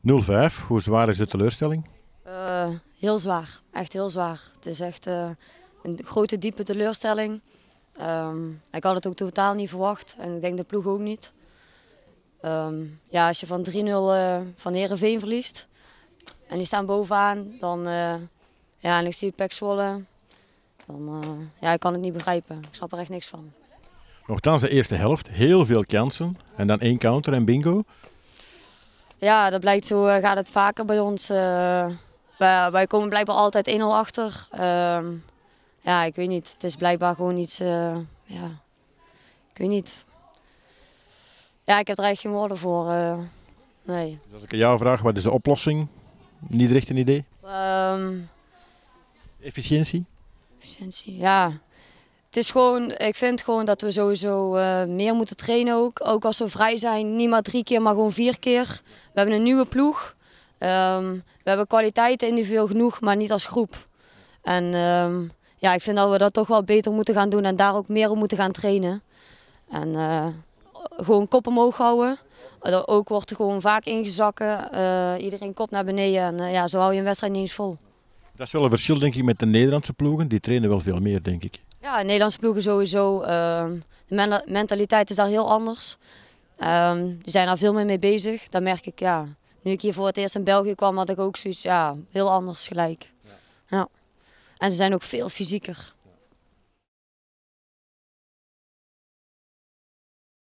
0-5, hoe zwaar is de teleurstelling? Eh, heel zwaar, echt heel zwaar. Het is echt eh, een grote, diepe teleurstelling. Ehm, ik had het ook totaal niet verwacht en ik denk de ploeg ook niet. Ehm, ja, als je van 3-0 eh, van Herenveen verliest en die staan bovenaan, dan ja, en ik zie Pek zwollen, dan ja, ik kan het niet begrijpen. Ik snap er echt niks van. Nochtans de eerste helft, heel veel kansen en dan één counter en bingo ja, dat blijkt zo eh, gaat het vaker bij ons. Eh, wij, wij, komen blijkbaar altijd 1-0 achter. Ehm, ja, ik weet niet. Het is blijkbaar gewoon iets... Eh, ja, ik weet niet. Ja, ik heb er eigenlijk geen woorden voor. nee. Dus als ik aan jou vraag, wat is de oplossing? Niet echt een idee? Ehm. efficiëntie? Efficiëntie, ja. Het is gewoon, ik vind gewoon dat we sowieso eh, meer moeten trainen ook. Ook als we vrij zijn, niet maar drie keer, maar gewoon vier keer. We hebben een nieuwe ploeg. Ehm, we hebben kwaliteiten individueel genoeg, maar niet als groep. En ehm, ja, ik vind dat we dat toch wel beter moeten gaan doen en daar ook meer op moeten gaan trainen. En eh, gewoon kop omhoog houden. Ook wordt gewoon vaak ingezakken. Eh, iedereen kop naar beneden. En ja, zo hou je een wedstrijd niet eens vol. Dat is wel een verschil, denk ik, met de Nederlandse ploegen. Die trainen wel veel meer, denk ik. Ja, Nederlandse ploegen sowieso. Ehm, de mentaliteit is daar heel anders. Um, die zijn daar veel meer mee bezig. Dat merk ik, ja. Nu ik hier voor het eerst in België kwam, had ik ook zoiets, ja, heel anders gelijk. ja. En ze zijn ook veel fysieker.